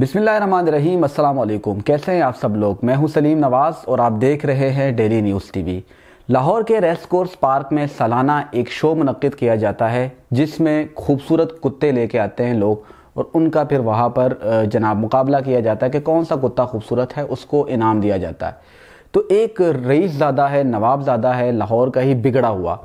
बिसमीम अल्लाम कैसे हैं आप सब लोग मैं हूं सलीम नवाज़ और आप देख रहे हैं डेली न्यूज़ टीवी लाहौर के रेस कोर्स पार्क में सालाना एक शो मनद किया जाता है जिसमें खूबसूरत कुत्ते लेके आते हैं लोग और उनका फिर वहाँ पर जनाब मुकाबला किया जाता है कि कौन सा कुत्ता खूबसूरत है उसको इनाम दिया जाता है तो एक रईस ज़्यादा है नवाब ज़्यादा है लाहौर का ही बिगड़ा हुआ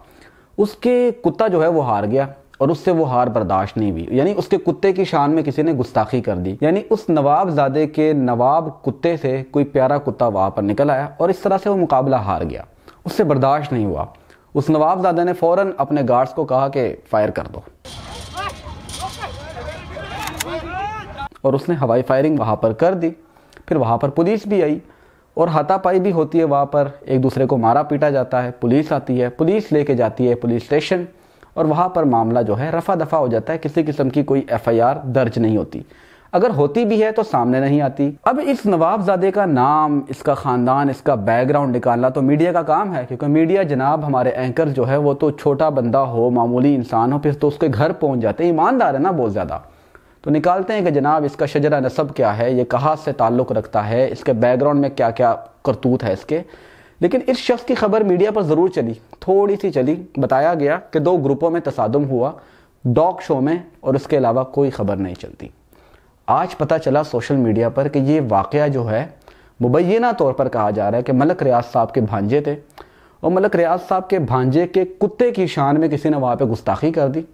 उसके कुत्ता जो है वो हार गया और उससे वो हार बर्दाश्त नहीं हुई यानी उसके कुत्ते की शान में किसी ने गुस्ताखी कर दी यानी उस नवाबजादे के नवाब कुत्ते से कोई प्यारा कुत्ता वहाँ पर निकल आया और इस तरह से वो मुकाबला हार गया उससे बर्दाश्त नहीं हुआ उस नवाबजादे ने फ़ौर अपने गार्ड्स को कहा कि फ़ायर कर दो और उसने हवाई फायरिंग वहाँ पर कर दी फिर वहाँ पर पुलिस भी आई और हाथापाई भी होती है वहाँ पर एक दूसरे को मारा पीटा जाता है पुलिस आती है पुलिस लेके जाती है पुलिस स्टेशन और वहाँ पर मामला जो है रफा दफा हो जाता है किसी किस्म की कोई एफ दर्ज नहीं होती अगर होती भी है तो सामने नहीं आती अब इस नवाबजादे का नाम इसका ख़ानदान इसका बैकग्राउंड निकालना तो मीडिया का काम है क्योंकि मीडिया जनाब हमारे एंकर जो है वो तो छोटा बंदा हो मामूली इंसान हो फिर तो उसके घर पहुंच जाते हैं ईमानदार है ना बहुत ज़्यादा तो निकालते हैं कि जनाब इसका शजरा नसब क्या है ये कहाँ से ताल्लुक़ रखता है इसके बैकग्राउंड में क्या क्या करतूत है इसके लेकिन इस शख्स की खबर मीडिया पर ज़रूर चली थोड़ी सी चली बताया गया कि दो ग्रुपों में तसादम हुआ डॉग शो में और उसके अलावा कोई खबर नहीं चलती आज पता चला सोशल मीडिया पर कि ये वाक़ जो है मुबैना तौर पर कहा जा रहा है कि मलक रियाज साहब के भांजे थे और मलक रियाज साहब के भांजे के कुत्ते की शान में किसी ने वहाँ पर गुस्ताखी कर दी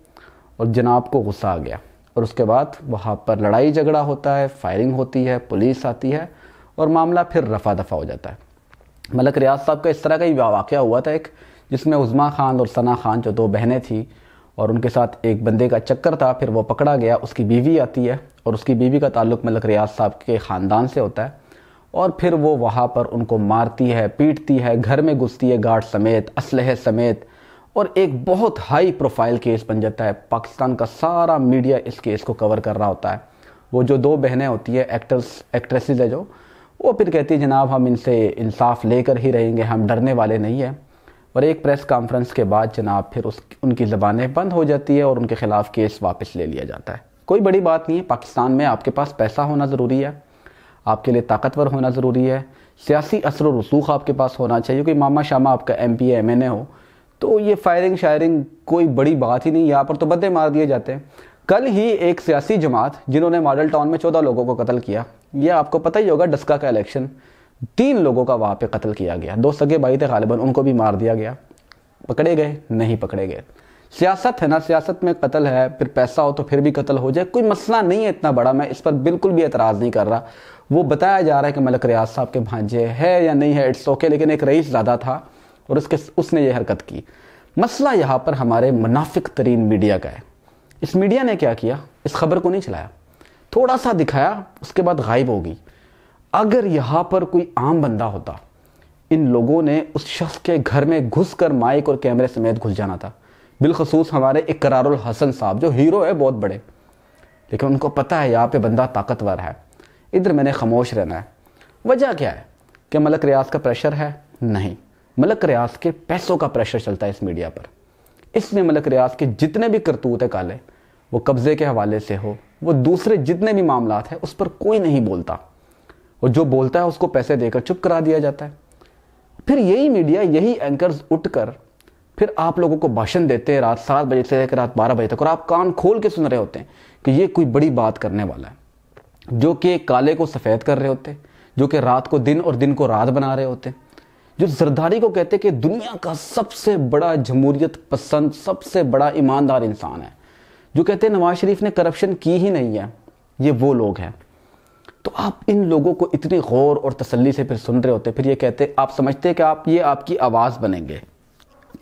और जनाब को गुस्सा आ गया और उसके बाद वहाँ पर लड़ाई झगड़ा होता है फायरिंग होती है पुलिस आती है और मामला फिर रफा दफा हो जाता है मलक रियाज साहब का इस तरह का ही वाक़ हुआ था एक जिसमें उज़मा ख़ान और सना ख़ान जो दो बहनें थी और उनके साथ एक बंदे का चक्कर था फिर वो पकड़ा गया उसकी बीवी आती है और उसकी बीवी का ताल्लुक मलक रियाज साहब के ख़ानदान से होता है और फिर वो वहाँ पर उनको मारती है पीटती है घर में घुसती है गार्ड समेत असलह समेत और एक बहुत हाई प्रोफाइल केस बन जाता है पाकिस्तान का सारा मीडिया इस केस को कवर कर रहा होता है वो जो दो बहनें होती है एक्टर्स एक्ट्रेसेज है जो वो फिर कहती है जनाब हम इनसे इंसाफ लेकर ही रहेंगे हम डरने वाले नहीं हैं और एक प्रेस कॉन्फ्रेंस के बाद जनाब फिर उस उनकी ज़बानें बंद हो जाती है और उनके ख़िलाफ़ केस वापस ले लिया जाता है कोई बड़ी बात नहीं है पाकिस्तान में आपके पास पैसा होना ज़रूरी है आपके लिए ताकतवर होना ज़रूरी है सियासी असर रसूख आपके पास होना चाहिए क्योंकि मामा शामा आपका M P M N A हो तो ये फायरिंग शायरिंग कोई बड़ी बात ही नहीं यहाँ पर तो बदले मार दिए जाते हैं कल ही एक सियासी जमात जिन्होंने मॉडल टाउन में चौदह लोगों को कत्ल किया यह आपको पता ही होगा डस्का का इलेक्शन तीन लोगों का वहाँ पे कत्ल किया गया दो सगे भाई थे गालिबा उनको भी मार दिया गया पकड़े गए नहीं पकड़े गए सियासत है ना सियासत में कत्ल है फिर पैसा हो तो फिर भी कत्ल हो जाए कोई मसला नहीं है इतना बड़ा मैं इस पर बिल्कुल भी एतराज़ नहीं कर रहा वो बताया जा रहा है कि मलक रियाज साहब के भांजे है या नहीं है इट्स ओके लेकिन एक रईस ज़्यादा था और उसके उसने ये हरकत की मसला यहाँ पर हमारे मुनाफिक तरीन मीडिया का है इस मीडिया ने क्या किया इस खबर को नहीं चलाया थोड़ा सा दिखाया उसके बाद गायब होगी अगर यहाँ पर कोई आम बंदा होता इन लोगों ने उस शख्स के घर में घुस कर माइक और कैमरे समेत घुस जाना था बिलखसूस हमारे इकरारुल हसन साहब जो हीरो है बहुत बड़े लेकिन उनको पता है यहाँ पे बंदा ताकतवर है इधर मैंने खामोश रहना है वजह क्या है कि मलक रियाज का प्रेशर है नहीं मलक रियाज के पैसों का प्रेशर चलता है इस मीडिया पर इसमें मलक रियाज के जितने भी करतूत है काले वो कब्ज़े के हवाले से हो वो दूसरे जितने भी मामला हैं उस पर कोई नहीं बोलता और जो बोलता है उसको पैसे देकर चुप करा दिया जाता है फिर यही मीडिया यही एंकर उठकर फिर आप लोगों को भाषण देते हैं रात सात बजे से लेकर रात बारह बजे तक और आप कान खोल के सुन रहे होते हैं कि ये कोई बड़ी बात करने वाला है जो कि काले को सफ़ेद कर रहे होते जो कि रात को दिन और दिन को रात बना रहे होते जो जरदारी को कहते कि दुनिया का सबसे बड़ा जमहूरियत पसंद सबसे बड़ा ईमानदार इंसान है जो कहते हैं नवाज शरीफ ने करप्शन की ही नहीं है ये वो लोग हैं तो आप इन लोगों को इतनी गौर और तसल्ली से फिर सुन रहे होते फिर ये कहते आप समझते हैं कि आप ये आपकी आवाज़ बनेंगे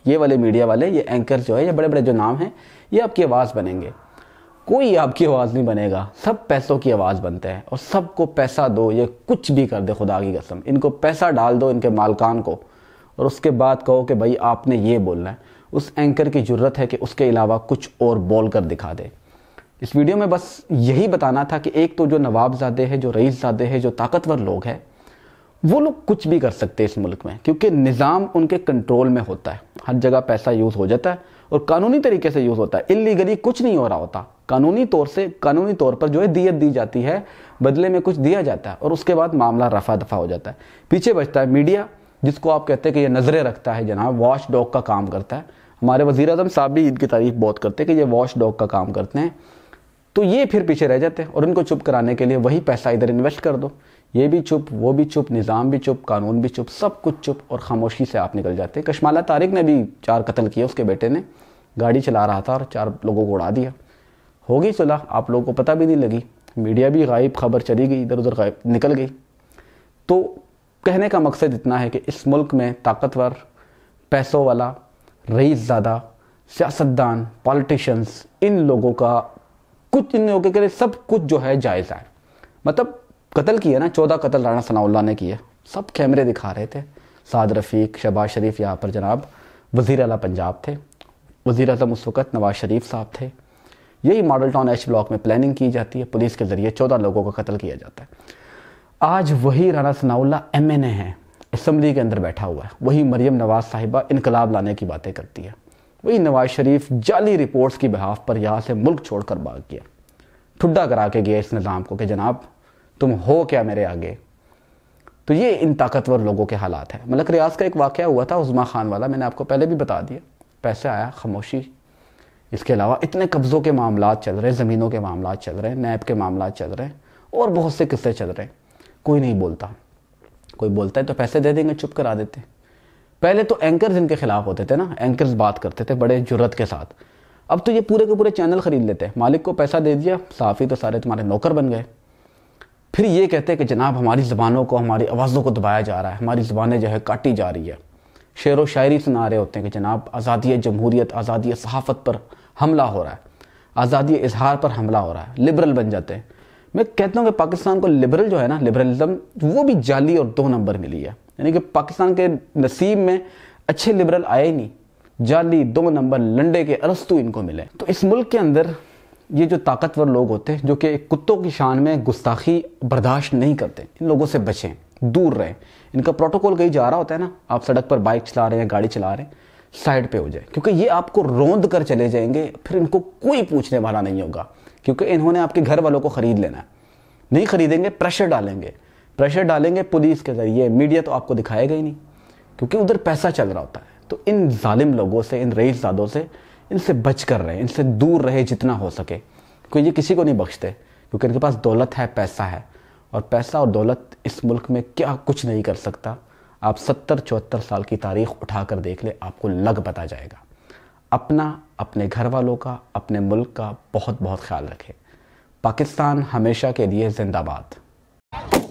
ये वाले मीडिया वाले ये एंकर जो है ये बड़े बड़े जो नाम हैं ये आपकी आवाज़ बनेंगे कोई आपकी आवाज़ नहीं बनेगा सब पैसों की आवाज़ बनते हैं और सबको पैसा दो ये कुछ भी कर दे खुदा की कसम इनको पैसा डाल दो इनके मालकान को और उसके बाद कहो कि भाई आपने ये बोलना है उस एंकर की ज़रूरत है कि उसके अलावा कुछ और बोल कर दिखा दे इस वीडियो में बस यही बताना था कि एक तो जो नवाबजादे हैं जो रईस ज़ादे हैं जो ताकतवर लोग हैं वो लोग कुछ भी कर सकते हैं इस मुल्क में क्योंकि निज़ाम उनके कंट्रोल में होता है हर जगह पैसा यूज़ हो जाता है और कानूनी तरीके से यूज़ होता है इलीगली कुछ नहीं हो रहा होता कानूनी तौर से कानूनी तौर पर जो है दियत दी जाती है बदले में कुछ दिया जाता है और उसके बाद मामला रफा दफा हो जाता है पीछे बचता है मीडिया जिसको आप कहते हैं कि ये नज़रें रखता है जनाब वॉश डॉग का काम करता है हमारे वज़ी अजम साहब भी ईद की तारीफ बहुत करते हैं कि ये वॉश डॉग का काम करते हैं तो ये फिर पीछे रह जाते हैं और उनको चुप कराने के लिए वही पैसा इधर इन्वेस्ट कर दो ये भी चुप वो भी चुप निज़ाम भी चुप कानून भी चुप सब कुछ चुप और खामोशी से आप निकल जाते हैं कशमाला तारिक ने भी चार कत्ल किए उसके बेटे ने गाड़ी चला रहा था और चार लोगों को उड़ा दिया होगी सुलह आप लोगों को पता भी नहीं लगी मीडिया भी गायब खबर चली गई इधर उधर गायब निकल गई तो कहने का मकसद इतना है कि इस मुल्क में ताकतवर पैसों वाला रईस ज़्यादा सियासतदान पॉलिटिशन्स इन लोगों का कुछ इन लोगों के सब कुछ जो है जायजा है मतलब कत्ल किया ना चौदह कत्ल राना सनाउल्ला ने किया सब कैमरे दिखा रहे थे साद रफ़ीक शहबाज शरीफ यहाँ पर जनाब वजीर अला पंजाब थे वज़ी अजम उस वक़्त नवाज़ शरीफ साहब थे यही मॉडल टाउन एच ब्लॉक में प्लानिंग की जाती है पुलिस के ज़रिए चौदह लोगों का कत्ल किया जाता है आज वही Rana Sanaullah M N A है असम्बली के अंदर बैठा हुआ है वही मरियम नवाज़ साहिबा इनकलाब लाने की बातें करती है वही नवाज शरीफ जाली रिपोर्ट्स की बहाफ पर यहाँ से मुल्क छोड़कर भाग गया ठुड्डा करा के गया इस निज़ाम को कि जनाब तुम हो क्या मेरे आगे तो ये इन ताकतवर लोगों के हालात हैं मलक रियाज का एक वाक़ हुआ था उज़मा खान वाला मैंने आपको पहले भी बता दिया पैसे आया खामोशी इसके अलावा इतने कब्ज़ों के मामला चल रहे हैं ज़मीनों के मामला चल रहे हैं नैब के मामला चल रहे हैं और बहुत से किस्से चल रहे हैं कोई नहीं बोलता कोई बोलता है तो पैसे दे देंगे चुप करा देते हैं पहले तो एंकर इनके खिलाफ होते थे ना एंकर बात करते थे बड़े जुरत के साथ अब तो ये पूरे के पूरे चैनल ख़रीद लेते हैं मालिक को पैसा दे दिया साफ़ी तो सारे तुम्हारे नौकर बन गए फिर ये कहते हैं कि जनाब हमारी ज़बानों को हमारी आवाज़ों को दबाया जा रहा है हमारी ज़बानें जो है काटी जा रही है शेर व शायरी सुना रहे होते हैं कि जनाब आज़ादी जमहूरियत आज़ादी सहाफ़त पर हमला हो रहा है आज़ादी इजहार पर हमला हो रहा है लिबरल बन जाते हैं मैं कहता हूँ कि पाकिस्तान को लिबरल जो है ना लिबरलिज़म वो भी जाली और दो नंबर मिली है यानी कि पाकिस्तान के नसीब में अच्छे लिबरल आए ही नहीं जाली दो नंबर लंडे के अरस्तू इनको मिले तो इस मुल्क के अंदर ये जो ताकतवर लोग होते हैं जो कि कुत्तों की शान में गुस्ताखी बर्दाश्त नहीं करते इन लोगों से बचें दूर रहें इनका प्रोटोकॉल कहीं जा रहा होता है ना आप सड़क पर बाइक चला रहे हैं गाड़ी चला रहे हैं साइड पे हो जाए क्योंकि ये आपको रोंद कर चले जाएंगे फिर इनको कोई पूछने वाला नहीं होगा क्योंकि इन्होंने आपके घर वालों को ख़रीद लेना है नहीं खरीदेंगे प्रेशर डालेंगे प्रेशर डालेंगे पुलिस के ज़रिए मीडिया तो आपको दिखाएगा ही नहीं क्योंकि उधर पैसा चल रहा होता है तो इन ालिम लोगों से इन रईस दादों से इनसे बच कर रहे इनसे दूर रहे जितना हो सके क्योंकि ये किसी को नहीं बख्शते क्योंकि इनके पास दौलत है पैसा है और पैसा और दौलत इस मुल्क में क्या कुछ नहीं कर सकता आप सत्तर चौहत्तर साल की तारीख उठा कर देख ले आपको लग पता जाएगा अपना अपने घर वालों का अपने मुल्क का बहुत बहुत ख्याल रखें पाकिस्तान हमेशा के लिए जिंदाबाद